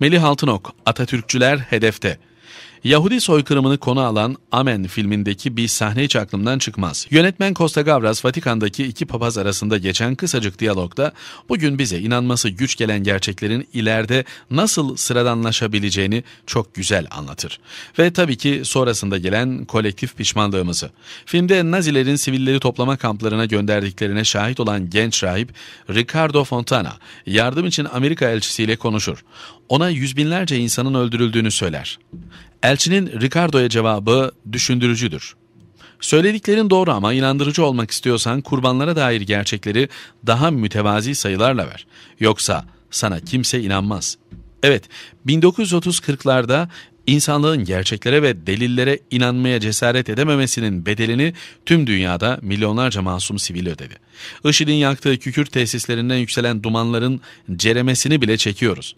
Melih Altınok, Atatürkçüler hedefte. Yahudi soykırımını konu alan Amen filmindeki bir sahne hiç aklımdan çıkmaz. Yönetmen Costa Gavras, Vatikan'daki iki papaz arasında geçen kısacık diyalogda bugün bize inanması güç gelen gerçeklerin ileride nasıl sıradanlaşabileceğini çok güzel anlatır. Ve tabii ki sonrasında gelen kolektif pişmanlığımızı. Filmde Nazilerin sivilleri toplama kamplarına gönderdiklerine şahit olan genç rahip Ricardo Fontana yardım için Amerika elçisiyle konuşur. Ona yüz binlerce insanın öldürüldüğünü söyler. Elçinin Ricardo'ya cevabı düşündürücüdür. Söylediklerin doğru ama inandırıcı olmak istiyorsan kurbanlara dair gerçekleri daha mütevazi sayılarla ver. Yoksa sana kimse inanmaz. Evet, 1930-40'larda insanlığın gerçeklere ve delillere inanmaya cesaret edememesinin bedelini tüm dünyada milyonlarca masum sivil ödedi. IŞİD'in yaktığı kükürt tesislerinden yükselen dumanların ceremesini bile çekiyoruz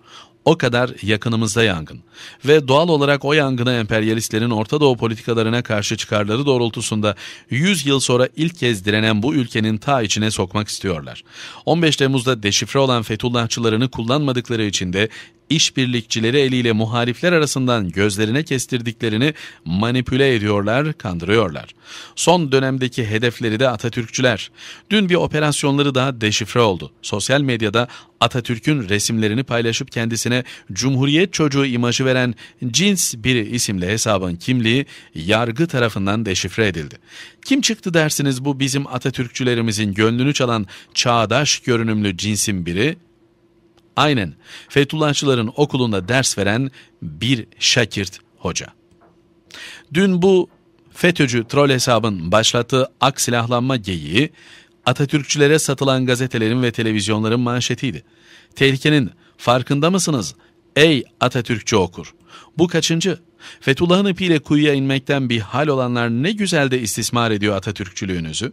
o kadar yakınımızda yangın ve doğal olarak o yangına emperyalistlerin Orta Doğu politikalarına karşı çıkarları doğrultusunda 100 yıl sonra ilk kez direnen bu ülkenin ta içine sokmak istiyorlar. 15 Temmuz'da deşifre olan Fethullahçılarını kullanmadıkları için de işbirlikçileri eliyle muhalifler arasından gözlerine kestirdiklerini manipüle ediyorlar, kandırıyorlar. Son dönemdeki hedefleri de Atatürkçüler. Dün bir operasyonları daha deşifre oldu. Sosyal medyada Atatürk'ün resimlerini paylaşıp kendisine Cumhuriyet çocuğu imajı veren cins biri isimli hesabın kimliği yargı tarafından deşifre edildi. Kim çıktı dersiniz bu bizim Atatürkçülerimizin gönlünü çalan çağdaş görünümlü cinsin biri? Aynen Fethullahçıların okulunda ders veren bir şakirt hoca. Dün bu FETÖ'cü troll hesabın başlattığı ak silahlanma geyiği Atatürkçülere satılan gazetelerin ve televizyonların manşetiydi. Tehlikenin farkında mısınız? Ey Atatürkçü okur. Bu kaçıncı? Fethullah'ın ipiyle kuyuya inmekten bir hal olanlar ne güzel de istismar ediyor Atatürkçülüğünüzü.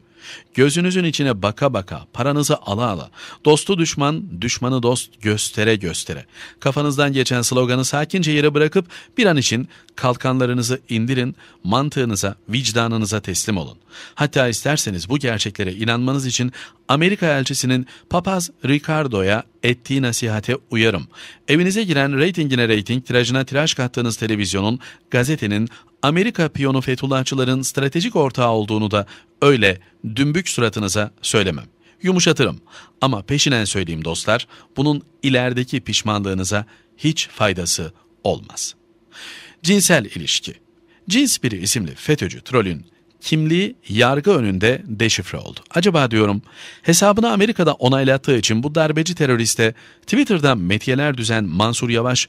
Gözünüzün içine baka baka, paranızı ala ala, dostu düşman, düşmanı dost göstere göstere. Kafanızdan geçen sloganı sakince yere bırakıp bir an için kalkanlarınızı indirin, mantığınıza, vicdanınıza teslim olun. Hatta isterseniz bu gerçeklere inanmanız için Amerika elçisinin papaz Ricardo'ya ettiği nasihate uyarım. Evinize giren reytingine reyting, tirajına tiraj kattığınız televizyonun gazetenin Amerika piyonu Fethullahçıların stratejik ortağı olduğunu da öyle dümbük suratınıza söylemem. Yumuşatırım ama peşinen söyleyeyim dostlar, bunun ilerideki pişmanlığınıza hiç faydası olmaz. Cinsel ilişki Cins biri isimli FETÖ'cü trolün kimliği yargı önünde deşifre oldu. Acaba diyorum hesabını Amerika'da onaylattığı için bu darbeci teröriste Twitter'dan metiyeler düzen Mansur Yavaş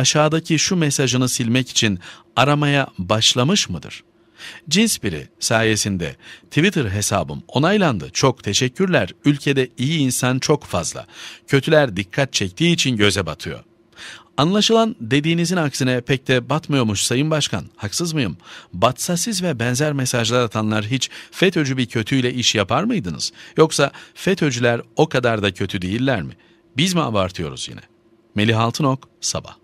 aşağıdaki şu mesajını silmek için aramaya başlamış mıdır? Cins biri sayesinde Twitter hesabım onaylandı. Çok teşekkürler. Ülkede iyi insan çok fazla. Kötüler dikkat çektiği için göze batıyor. Anlaşılan dediğinizin aksine pek de batmıyormuş Sayın Başkan. Haksız mıyım? Batsa siz ve benzer mesajlar atanlar hiç FETÖ'cü bir kötüyle iş yapar mıydınız? Yoksa FETÖ'cüler o kadar da kötü değiller mi? Biz mi abartıyoruz yine? Melih Altınok, Sabah